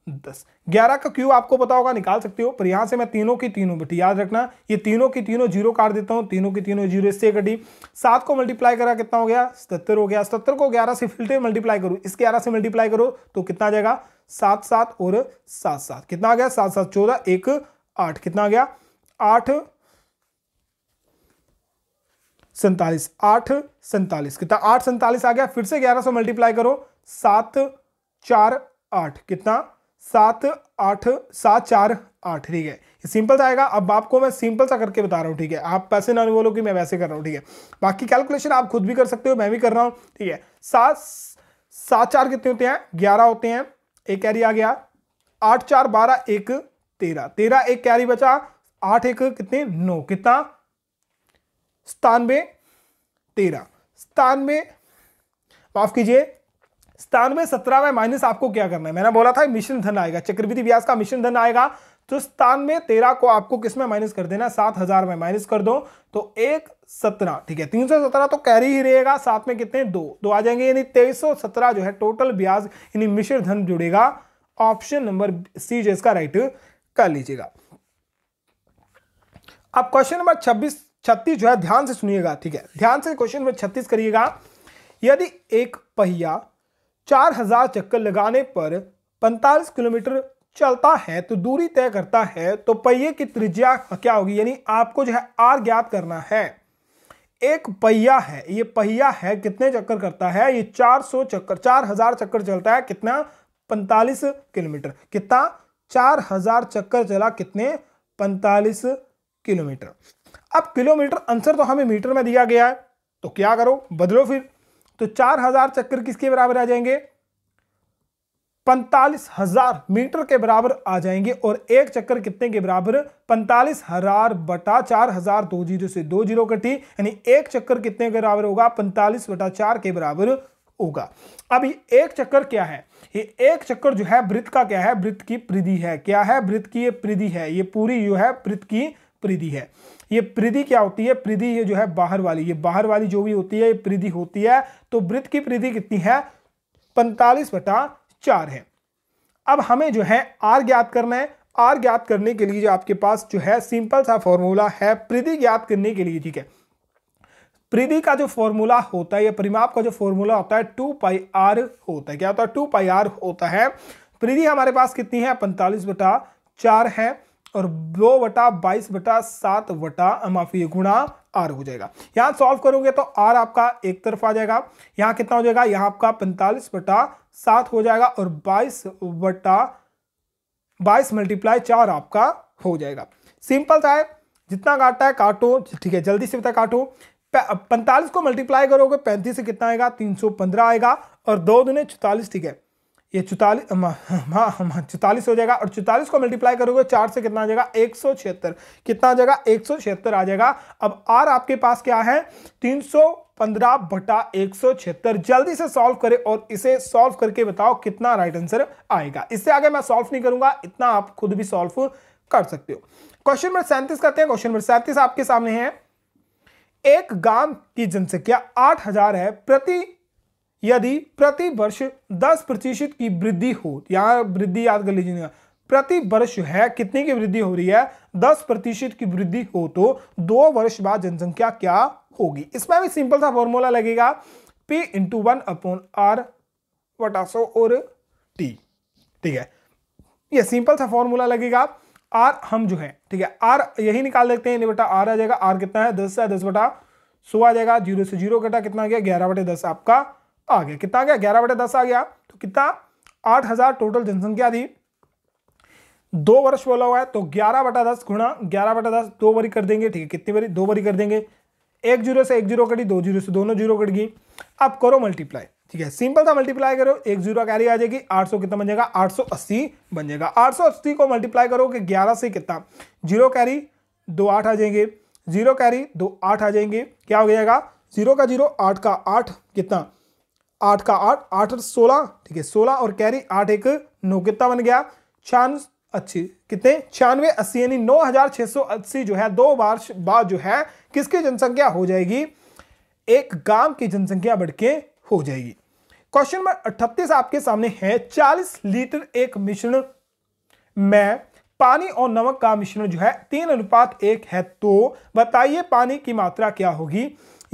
दस ग्यारह का क्यू आपको पता होगा निकाल सकते हो पर यहां से मैं तीनों की तीनों बेटी याद रखना ये तीनों की तीनों जीरो काट देता हूं तीनों की तीनों जीरो इससे कटी सात को मल्टीप्लाई करा कितना हो गया सतर हो गया सत्तर को ग्यारह से फिल्टर मल्टीप्लाई करो इस ग्यारह से मल्टीप्लाई करो तो कितना आ जाएगा सात सात और सात सात कितना आ गया सात सात चौदह एक आठ कितना आ गया आठ सैतालीस आठ सैतालीस कितना आठ सैंतालीस आ गया फिर से ग्यारह सौ मल्टीप्लाई करो सात चार आठ कितना सात आठ सात चार आठ ठीक है ये सिंपल सा आएगा अब आपको मैं सिंपल सा करके बता रहा हूँ ठीक है आप पैसे ना बोलो कि मैं वैसे कर रहा हूँ ठीक है बाकी कैलकुलेशन आप खुद भी कर सकते हो मैं भी कर रहा हूँ ठीक है सात सात चार कितने होते हैं ग्यारह होते हैं एक कैरी आ गया आठ चार बारह एक तेरह तेरह एक कैरी बचा आठ एक कितने नौ कितना सतानवे तेरह सतानवे माफ कीजिए सतानवे सत्रह में माइनस आपको क्या करना है मैंने बोला था मिशन धन आएगा चक्रवृद्धि ब्याज का मिशन धन आएगा तो सतानवे तेरह को आपको किस में माइनस कर देना सात हजार में माइनस कर दो तो एक सत्रह ठीक है तीन सौ सत्रह तो कैरी ही रहेगा साथ में कितने दो दो आ जाएंगे यानी तेईस सौ सत्रह जो है टोटल ब्याज यानी मिश्र धन जुड़ेगा ऑप्शन नंबर सी जो इसका राइट कर लीजिएगा अब क्वेश्चन नंबर छब्बीस छत्तीस जो है ध्यान से सुनिएगा ठीक है ध्यान से क्वेश्चन नंबर छत्तीस करिएगा यदि एक पहिया चार हजार चक्कर लगाने पर 45 किलोमीटर चलता है तो दूरी तय करता है तो पहिए की त्रिज्या क्या होगी यानी आपको जो है आर ज्ञात करना है एक पहिया है ये पहिया है कितने चक्कर करता है ये 400 चक्कर 4000 चक्कर चलता है कितना 45 किलोमीटर कितना 4000 चक्कर चला कितने 45 किलोमीटर अब किलोमीटर आंसर तो हमें मीटर में दिया गया है तो क्या करो बदलो फिर तो चार हजार चक्कर किसके बराबर आ जाएंगे पैंतालीस हजार मीटर के बराबर आ जाएंगे और एक चक्कर कितने के बराबर पैंतालीस हजार बटा चार हजार दो जीरो से दो जीरो कटी यानी एक चक्कर कितने के बराबर होगा पैंतालीस बटा चार के बराबर होगा अब ये एक चक्कर क्या है ये एक चक्कर जो है वृत्त का क्या है वृत्त की प्रीधि है क्या है वृत्त की प्रीधि है ये पूरी जो है वृत्त की परिधि है ये परिधि क्या होती है परिधि ये जो है बाहर वाली ये बाहर वाली जो भी होती है ये परिधि होती है तो वृत्त की प्रीधि कितनी है पैंतालीस बटा चार है अब हमें जो है आर ज्ञात करना है आर ज्ञात करने के लिए जो आपके पास जो है सिंपल सा फॉर्मूला है परिधि ज्ञात करने के लिए ठीक है प्रीधि का जो फॉर्मूला होता है या परिमाप का जो फॉर्मूला होता है टू पाई आर होता है क्या होता है टू पाई आर होता है प्रीधि हमारे पास कितनी है पैंतालीस बटा चार है और दो बटा बाईस बटा सात बटा माफी गुणा आर हो जाएगा यहाँ सॉल्व करोगे तो आर आपका एक तरफ आ जाएगा यहाँ कितना हो जाएगा यहाँ आपका पैंतालीस बटा सात हो जाएगा और बाईस बटा बाईस मल्टीप्लाई चार आपका हो जाएगा सिंपल था है जितना काटता है काटो ठीक है जल्दी से बता काटो पैंतालीस को मल्टीप्लाई करोगे पैंतीस से कितना आएगा तीन सौ पंद्रह आएगा और दो दुने छतालीस ठीक है ये चौतालीस चौतालीस हो जाएगा और चौतालीस को मल्टीप्लाई करोगे चार से कितना आ जाएगा एक सौ छिहत्तर कितना आ जाएगा एक सौ छिहत्तर आ जाएगा अब आर आपके पास क्या है तीन सौ पंद्रह बटा एक सौ छिहत्तर जल्दी से सॉल्व करें और इसे सॉल्व करके बताओ कितना राइट आंसर आएगा इससे आगे मैं सॉल्व नहीं करूंगा इतना आप खुद भी सॉल्व कर सकते हो क्वेश्चन नंबर सैंतीस करते हैं क्वेश्चन नंबर सैंतीस आपके सामने है एक गांव की जनसंख्या आठ हजार है प्रति यदि प्रति वर्ष दस प्रतिशत की वृद्धि हो यहाँ वृद्धि याद कर लीजिएगा प्रति वर्ष है कितने की वृद्धि हो रही है दस प्रतिशत की वृद्धि हो तो दो वर्ष बाद जनसंख्या क्या होगी इसमें भी सिंपल सा फॉर्मूला लगेगा P into one upon R वटासो और टी ठीक है ये सिंपल सा फॉर्मूला लगेगा आर हम जो है ठीक है आर यही निकाल देते हैं बेटा आर आ जाएगा आर कितना है दस है दस बटा सो आ जाएगा जीरो से जीरो कटा कितना गया ग्यारह बटे दस आपका आ गया कितना आ गया ग्यारह बटे दस आ गया तो कितना आठ हजार टोटल जनसंख्या थी दो वर्ष बोला हुआ है तो ग्यारह बटा दस गुणा ग्यारह बटा दस दो बारी कर देंगे ठीक है कितनी बारी दो बारी कर देंगे एक जीरो से एक जीरो कटी दो जीरो से दोनों जीरो कट गई अब करो मल्टीप्लाई ठीक है सिंपल था मल्टीप्लाई करो एक जीरो कैरी आ जाएगी सौ कितना बन जाएगा अस्सी बन जाएगा अस्सी को मल्टीप्लाई करो कि ग्यारह से कितना जीरो कैरी दो आठ आ जाएंगे जीरो कैरी दो आठ आ जाएंगे क्या हो जाएगा जीरो का जीरो आठ का आठ कितना आठ का आठ आठ और सोलह ठीक है सोलह और कैरी आठ एक नौ कितना बन गया छियान अच्छी कितने छियानवे अस्सी यानी नौ हजार छह सौ अस्सी जो है दो वर्ष बाद जो है किसकी जनसंख्या हो जाएगी एक गांव की जनसंख्या बढ़ के हो जाएगी क्वेश्चन नंबर अट्ठतीस आपके सामने है चालीस लीटर एक मिश्रण में पानी और नमक का मिश्रण जो है तीन अनुपात एक है तो बताइए पानी की मात्रा क्या होगी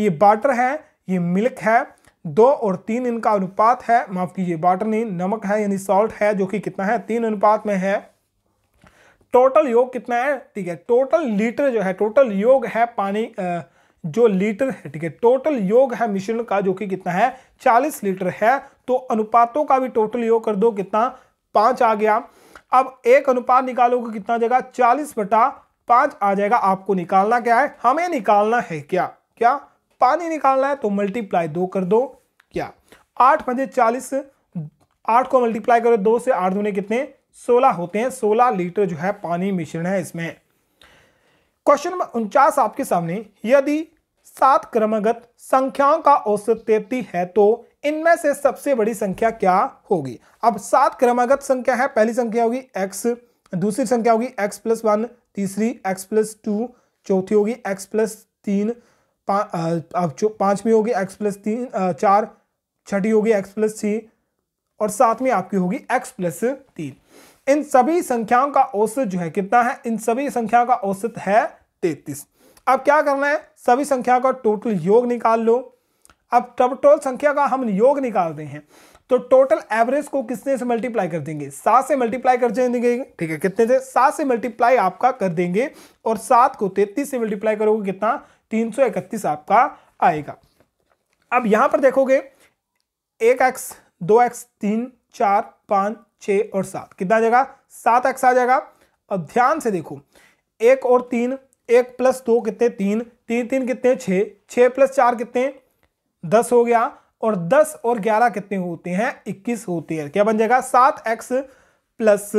ये वाटर है ये मिल्क है दो और तीन इनका अनुपात है माफ कीजिए बाटनी नमक है यानी सॉल्ट है जो कि कितना है तीन अनुपात में है टोटल योग कितना है ठीक है टोटल लीटर जो है टोटल योग है पानी जो लीटर है ठीक है टोटल योग है मिश्रण का जो कि कितना है चालीस लीटर है तो अनुपातों का भी टोटल योग कर दो कितना पांच आ गया अब एक अनुपात निकालोगे कितना आ जाएगा चालीस बटा पांच आ जाएगा आपको निकालना क्या है हमें निकालना है क्या क्या पानी निकालना है तो मल्टीप्लाई दो कर दो क्या आठ पंजे चालीस आठ को मल्टीप्लाई करो दो से आठ दूने कितने सोलह होते हैं सोलह लीटर जो है पानी मिश्रण है इसमें क्वेश्चन नंबर उनचास आपके सामने यदि सात क्रमगत संख्याओं का औसत तेती है तो इनमें से सबसे बड़ी संख्या क्या होगी अब सात क्रमगत संख्या है पहली संख्या होगी एक्स दूसरी संख्या होगी एक्स प्लस वन तीसरी एक्स प्लस टू चौथी होगी एक्स प्लस तीन पाँच पाँचवीं होगी एक्स प्लस तीन चार छठी होगी एक्स प्लस छः और सातवीं आपकी होगी एक्स प्लस तीन इन सभी संख्याओं का औसत जो है कितना है इन सभी संख्याओं का औसत है तैतीस अब क्या करना है सभी संख्याओं का टोटल योग निकाल लो अब टोटल संख्या का हम योग निकालते हैं तो टोटल एवरेज को किसने से मल्टीप्लाई कर देंगे सात से मल्टीप्लाई कर देंगे ठीक है कितने से सात से मल्टीप्लाई आपका कर देंगे और सात को तैतीस से मल्टीप्लाई करोगे कितना तीन सौ इकतीस आपका आएगा अब यहां पर देखोगे एक एक्स दो एक्स तीन चार पांच छ और सात कितना जाएगा सात एक्स आ जाएगा अब ध्यान से देखो एक और तीन एक प्लस दो कितने तीन तीन तीन कितने छ छ प्लस चार कितने दस हो गया और दस और ग्यारह कितने होते हैं इक्कीस होते हैं क्या बन जाएगा सात एक्स प्लस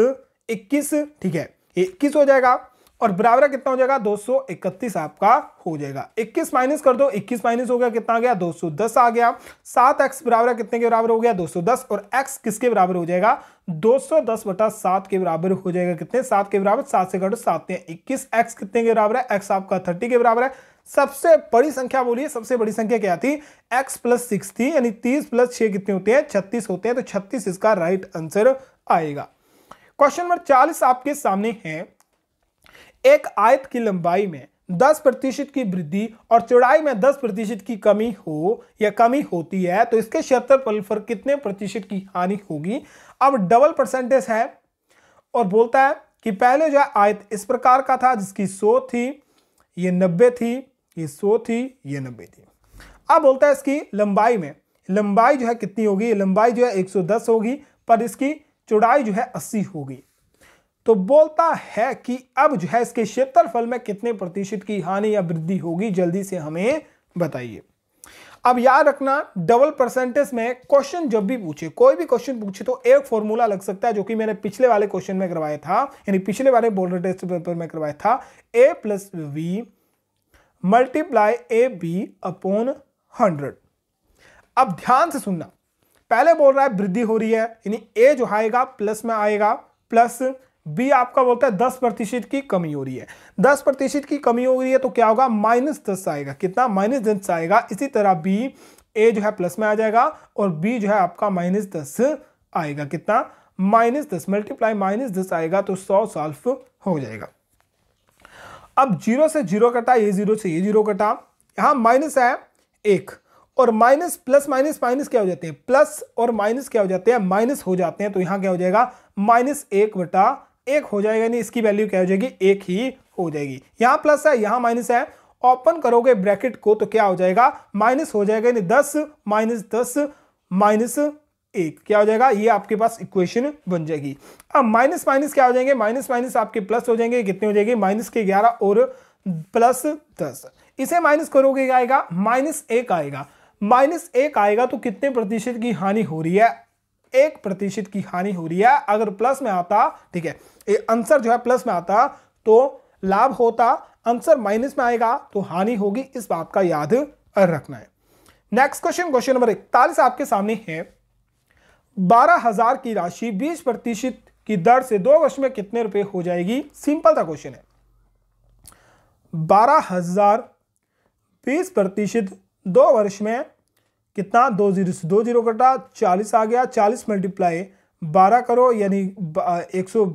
इक्कीस ठीक है इक्कीस हो जाएगा और बराबर कितना हो जाएगा 231 आपका हो जाएगा 21 माइनस कर दो 21 माइनस हो गया कितना आ गया 210 आ गया सात एक्स बराबर कितने के बराबर हो गया 210 और x किसके बराबर हो जाएगा 210 बटा सात के बराबर हो जाएगा कितने सात के बराबर सात से काटो सात इक्कीस एक्स कितने के बराबर है एक्स आपका थर्टी के बराबर है सबसे बड़ी संख्या बोलिए सबसे बड़ी संख्या क्या थी एक्स प्लस सिक्स थी यानी तीस प्लस छः कितने होते हैं छत्तीस होते हैं तो छत्तीस इसका राइट आंसर आएगा क्वेश्चन नंबर चालीस आपके सामने है एक आयत की लंबाई में 10 प्रतिशत की वृद्धि और चौड़ाई में 10 प्रतिशत की कमी हो या कमी होती है तो इसके क्षेत्रफल पर कितने प्रतिशत की हानि होगी अब डबल परसेंटेज है और बोलता है कि पहले जो आयत इस प्रकार का था जिसकी सौ थी ये नब्बे थी ये सौ थी ये नब्बे थी अब बोलता है इसकी लंबाई में लंबाई जो है कितनी होगी लंबाई जो है एक होगी पर इसकी चौड़ाई जो है अस्सी होगी तो बोलता है कि अब जो है इसके क्षेत्रफल में कितने प्रतिशत की हानि या वृद्धि होगी जल्दी से हमें बताइए अब याद रखना डबल परसेंटेज में क्वेश्चन जब भी पूछे कोई भी क्वेश्चन पूछे तो एक फॉर्मूला लग सकता है जो कि मैंने पिछले वाले क्वेश्चन में करवाया था यानी पिछले वाले बोर्डर टेस्ट पेपर में करवाया था A plus B multiply A B upon hundred अब ध्यान से सुनना पहले बोल रहा है वृद्धि हो रही है यानी ए जो आएगा प्लस में आएगा प्लस बी आपका बोलता है दस प्रतिशत की कमी हो रही है दस प्रतिशत की कमी हो रही है तो क्या होगा माइनस दस आएगा कितना माइनस दस आएगा इसी तरह बी ए जो है प्लस में आ जाएगा और बी जो है आपका माइनस दस आएगा कितना माइनस दस मल्टीप्लाई माइनस दस आएगा तो सौ सॉल्व हो जाएगा अब जीरो से जीरो कटा ये जीरो से ये जीरो कटा यहां माइनस है एक और माइनस प्लस माइनस माइनस क्या हो जाते हैं प्लस और माइनस क्या हो जाते हैं माइनस हो जाते हैं तो यहां क्या हो जाएगा माइनस एक बटा एक हो जाएगा यानी इसकी वैल्यू क्या हो जाएगी एक ही हो जाएगी यहाँ प्लस है यहाँ माइनस है ओपन करोगे ब्रैकेट को तो क्या हो जाएगा माइनस हो जाएगा यानी दस माइनस दस माइनस एक क्या हो जाएगा ये आपके पास इक्वेशन बन जाएगी अब माइनस माइनस क्या हो जाएंगे माइनस माइनस आपके प्लस हो जाएंगे कितने हो जाएंगे माइनस के ग्यारह और प्लस दस इसे माइनस करोगे क्या आएगा माइनस एक आएगा माइनस एक आएगा तो कितने प्रतिशत की हानि हो रही है एक प्रतिशत की हानि हो रही है अगर प्लस में आता ठीक है ये आंसर जो है प्लस में आता तो लाभ होता आंसर माइनस में आएगा तो हानि होगी इस बात का याद रखना है नेक्स्ट क्वेश्चन क्वेश्चन नंबर इकतालीस आपके सामने है बारह हजार की राशि बीस प्रतिशत की दर से दो वर्ष में कितने रुपए हो जाएगी सिंपल सा क्वेश्चन है बारह हजार बीस प्रतिशत दो वर्ष में कितना दो जीरो से दो जीरो कटा चालीस आ गया चालीस मल्टीप्लाई बारह करो यानी एक सौ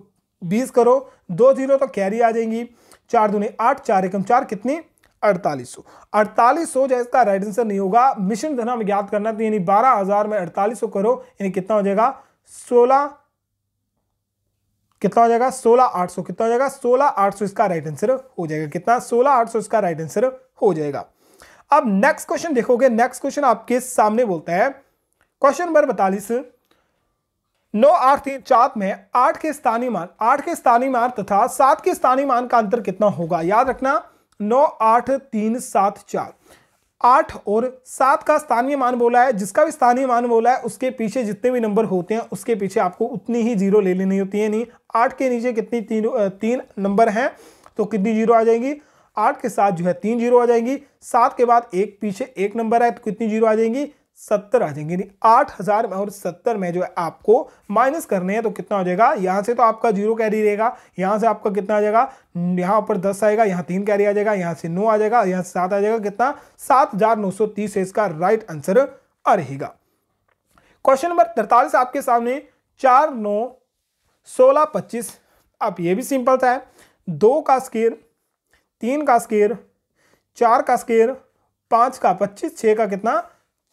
बीस करो दो जीरो तो कैरी आ जाएंगी चार दूनी आठ चार एकम चार कितनी अड़तालीस सौ अड़तालीस सौ जो इसका राइट आंसर नहीं होगा मिशन धन हमें याद करना था तो यानी बारह हजार में अड़तालीस सौ करो यानी कितना हो जाएगा सोलह कितना हो जाएगा सोलह आठ सौ कितना हो जाएगा सोलह आठ सौ इसका राइट आंसर हो जाएगा कितना सोलह आठ सौ इसका राइट आंसर हो जाएगा अब नेक्स्ट क्वेश्चन देखोगे नेक्स्ट क्वेश्चन आपके सामने बोलता है क्वेश्चन नंबर बतालीस नौ आठ तीन चार में आठ के स्थानीय मान आठ के स्थानीय मान तथा सात के स्थानीय मान का अंतर कितना होगा याद रखना नौ आठ तीन सात चार आठ और सात का स्थानीय मान बोला है जिसका भी स्थानीय मान बोला है उसके पीछे जितने भी नंबर होते हैं उसके पीछे आपको उतनी ही जीरो ले लेनी होती है नहीं आठ के नीचे कितनी तीन तीन नंबर हैं तो कितनी जीरो आ जाएगी आठ के साथ जो है तीन जीरो आ जाएंगी सात के बाद एक पीछे एक नंबर है तो कितनी जीरो आ जाएंगी सत्तर आ जाएंगे आठ हज़ार में और सत्तर में जो है आपको माइनस करने हैं तो कितना हो जाएगा यहां से तो आपका जीरो कैरी रहेगा यहां से आपका कितना आ जाएगा यहां पर दस आएगा यहां तीन कैरी आ जाएगा यहां से नौ आ जाएगा यहां से सात आ जाएगा कितना सात हज़ार नौ सौ तीस है इसका राइट आंसर आ रहेगा क्वेश्चन नंबर तरतालीस आपके सामने चार नौ सोलह पच्चीस आप ये भी सिंपल था है दो का स्केयर तीन का स्केयर चार का स्केयर पांच का पच्चीस छह का कितना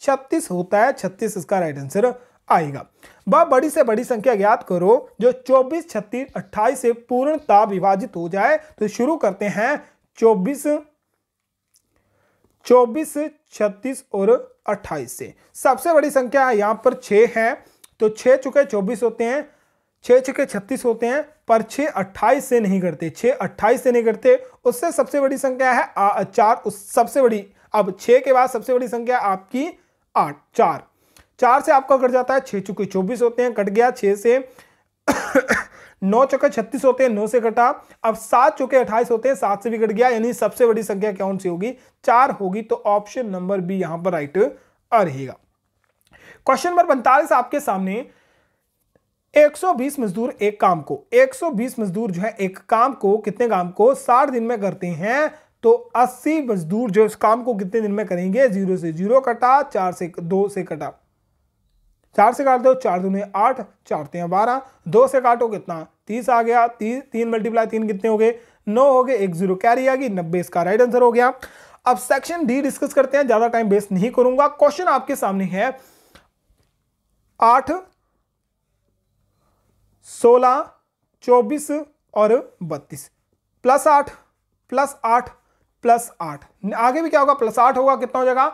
छत्तीस होता है छत्तीस इसका राइट आंसर आएगा वह बड़ी से बड़ी संख्या ज्ञात करो जो चौबीस छत्तीस अट्ठाईस से पूर्णता विभाजित हो जाए तो शुरू करते हैं चौबीस चौबीस छत्तीस और अट्ठाईस से सबसे बड़ी संख्या यहां पर 6 है तो छह चुके चौबीस होते हैं छह चुके छत्तीस होते हैं पर छः अट्ठाईस से नहीं करते छः अट्ठाईस से नहीं करते उससे सबसे बड़ी संख्या है आ, चार उस सबसे बड़ी अब छः के बाद सबसे बड़ी संख्या आपकी आठ चार चार से आपका कट जाता है छः चुके चौबीस होते हैं कट गया छः से नौ चौके छत्तीस होते हैं नौ से कटा अब सात चुके अट्ठाईस होते हैं सात से भी कट गया यानी सबसे बड़ी संख्या कौन सी होगी चार होगी तो ऑप्शन नंबर बी यहां पर राइट रहेगा क्वेश्चन नंबर पैंतालीस आपके सामने 120 मजदूर एक काम को 120 मजदूर जो है एक काम को कितने काम को 60 दिन में करते हैं तो 80 मजदूर जो इस काम को कितने दिन में करेंगे जीरो से जीरो कटा चार से दो से कटा चार से काट दो चार दूने आठ चार हैं बारह दो से काटो कितना तीस आ गया ती, तीन मल्टीप्लाई तीन कितने हो गए नौ हो गए एक जीरो कैरी आ गई नब्बे इसका राइट आंसर हो गया अब सेक्शन डी डिस्कस करते हैं ज़्यादा टाइम वेस्ट नहीं करूंगा क्वेश्चन आपके सामने है आठ सोलह चौबीस और बत्तीस प्लस आठ प्लस आठ प्लस आठ आगे भी क्या होगा प्लस आठ होगा कितना हो जाएगा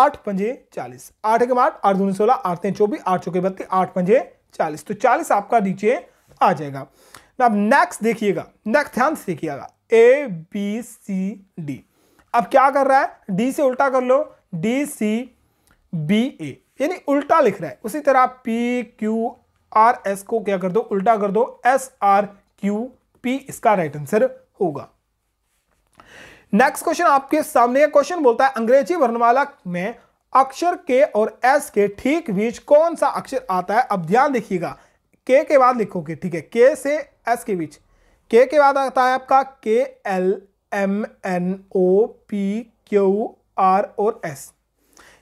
आठ पंजे चालीस आठ के बाद आठ दूनी सोलह आठ तीन चौबीस आठ चौके बत्तीस आठ पंजे चालीस तो चालीस आपका नीचे आ जाएगा अब नेक्स्ट देखिएगा नेक्स्ट ध्यान से देखिएगा ए बी सी डी अब क्या कर रहा है डी से उल्टा कर लो डी सी बी ए यानी उल्टा लिख रहा है उसी तरह पी क्यू आर एस को क्या कर दो उल्टा कर दो एस आर क्यू पी इसका राइट आंसर होगा नेक्स्ट क्वेश्चन आपके सामने क्वेश्चन बोलता है अंग्रेजी वर्णमाला में अक्षर के और एस के ठीक बीच कौन सा अक्षर आता है अब ध्यान देखिएगा के के बाद लिखोगे ठीक है के से एस के बीच के के बाद आता है आपका K L M N O P Q R और एस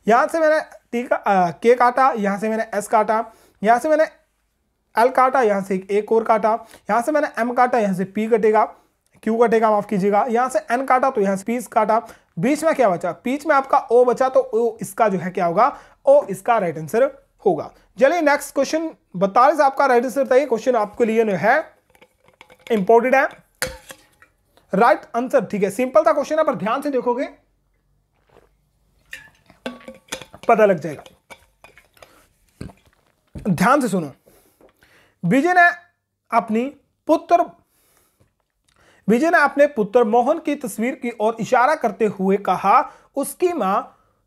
यहां से मैंने टी का के काटा यहां से मैंने एस काटा यहां से मैंने एल काटा यहाँ से एक और काटा यहाँ से मैंने एम काटा यहाँ से पी कटेगा क्यू कटेगा माफ कीजिएगा यहाँ से एन काटा तो यहाँ से पीस काटा बीच में क्या बचा बीच में आपका ओ बचा तो ओ इसका जो है क्या होगा ओ इसका राइट आंसर होगा चलिए नेक्स्ट क्वेश्चन बतालीस आपका राइट आंसर बताइए क्वेश्चन आपके लिए है इंपॉर्टेंट है राइट आंसर ठीक है सिंपल था क्वेश्चन है पर ध्यान से देखोगे पता लग जाएगा ध्यान से सुनो विजय ने अपनी पुत्र विजय ने अपने पुत्र मोहन की तस्वीर की ओर इशारा करते हुए कहा उसकी माँ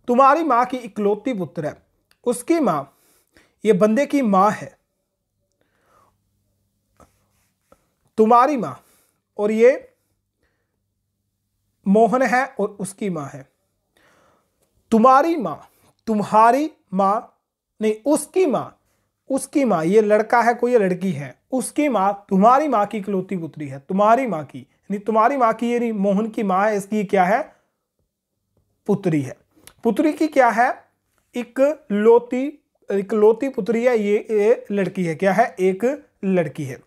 तुम्हारी माँ की इकलौती पुत्र है उसकी माँ ये बंदे की माँ है तुम्हारी माँ और ये मोहन है और उसकी माँ है तुम्हारी माँ तुम्हारी माँ नहीं उसकी माँ उसकी माँ ये लड़का है कोई ये लड़की है उसकी माँ तुम्हारी माँ की इकलौती पुत्री है तुम्हारी माँ की नहीं तुम्हारी माँ की ये नहीं मोहन की माँ है इसकी क्या है पुत्री है पुत्री की क्या है एक लोती पुत्री है ये, ये लड़की है क्या है एक लड़की है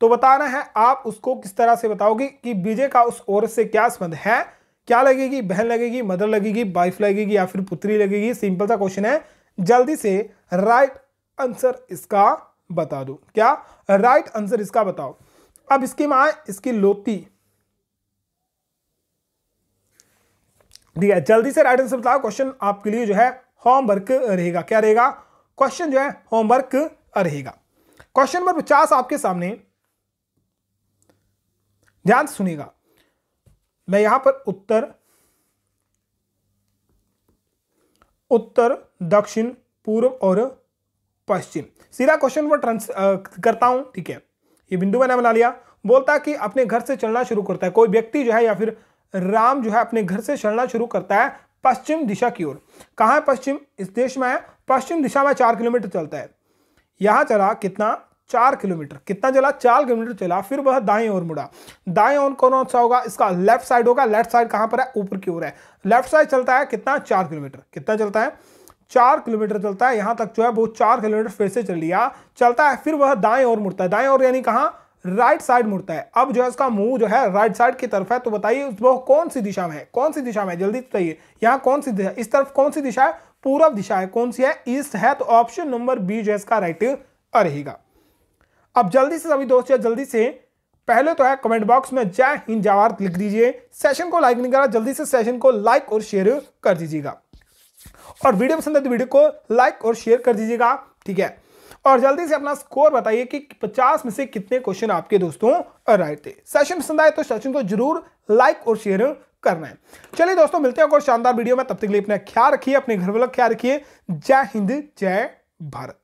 तो बताना है आप उसको किस तरह से बताओगे कि विजय का उस औरत से क्या संबंध है क्या लगेगी बहन लगेगी मदर लगेगी वाइफ लगेगी या फिर पुत्री लगेगी सिंपल सा क्वेश्चन है जल्दी से राइट आंसर इसका बता दो क्या राइट आंसर इसका बताओ अब इसकी माँ इसकी लोती ठीक है जल्दी से राइट आंसर बताओ क्वेश्चन आपके लिए जो है होमवर्क रहेगा क्या रहेगा क्वेश्चन जो है होमवर्क रहेगा क्वेश्चन नंबर पचास आपके सामने ध्यान सुनेगा मैं यहां पर उत्तर उत्तर दक्षिण पूर्व और पश्चिम सीधा क्वेश्चन वो ट्रांस करता हूँ ठीक है ये बिंदु मैंने बना लिया बोलता है कि अपने घर से चलना शुरू करता है कोई व्यक्ति जो है या फिर राम जो है अपने घर से चलना शुरू करता है पश्चिम दिशा की ओर कहाँ है पश्चिम इस देश में है पश्चिम दिशा में चार किलोमीटर चलता है यहाँ चला कितना चार किलोमीटर कितना चला चार किलोमीटर चला फिर वह दाएं ओर मुड़ा दाएं ओर कौन सा होगा इसका लेफ्ट साइड होगा लेफ्ट साइड कहाँ पर है ऊपर की ओर है लेफ्ट साइड चलता है कितना चार किलोमीटर कितना चलता है चार किलोमीटर चलता है यहां तक जो है वो चार किलोमीटर फिर से चल लिया चलता है फिर वह दाएं ओर मुड़ता है दाएं ओर यानी कहा राइट साइड मुड़ता है अब जो है इसका मुंह जो है राइट साइड की तरफ है तो बताइए वो कौन सी दिशा में है कौन सी दिशा में जल्दी बताइए यहाँ कौन सी दिशा इस तरफ कौन सी दिशा है पूर्व दिशा है कौन सी है ईस्ट है तो ऑप्शन नंबर बी जो है इसका राइट रहेगा अब जल्दी से सभी दोस्त जल्दी से पहले तो है कमेंट बॉक्स में जय हिंद जवाहर लिख दीजिए सेशन को लाइक नहीं करा जल्दी से सेशन को लाइक और शेयर कर दीजिएगा और वीडियो पसंद है तो वीडियो को लाइक और शेयर कर दीजिएगा ठीक है और जल्दी से अपना स्कोर बताइए कि 50 में से कितने क्वेश्चन आपके दोस्तों राइट थे सेशन पसंद आए तो सेशन को जरूर लाइक और शेयर करना है चलिए दोस्तों मिलते हैं और शानदार वीडियो में तब तक के लिए अपना ख्याल रखिए अपने घर वालों ख्याल रखिए जय हिंद जय भारत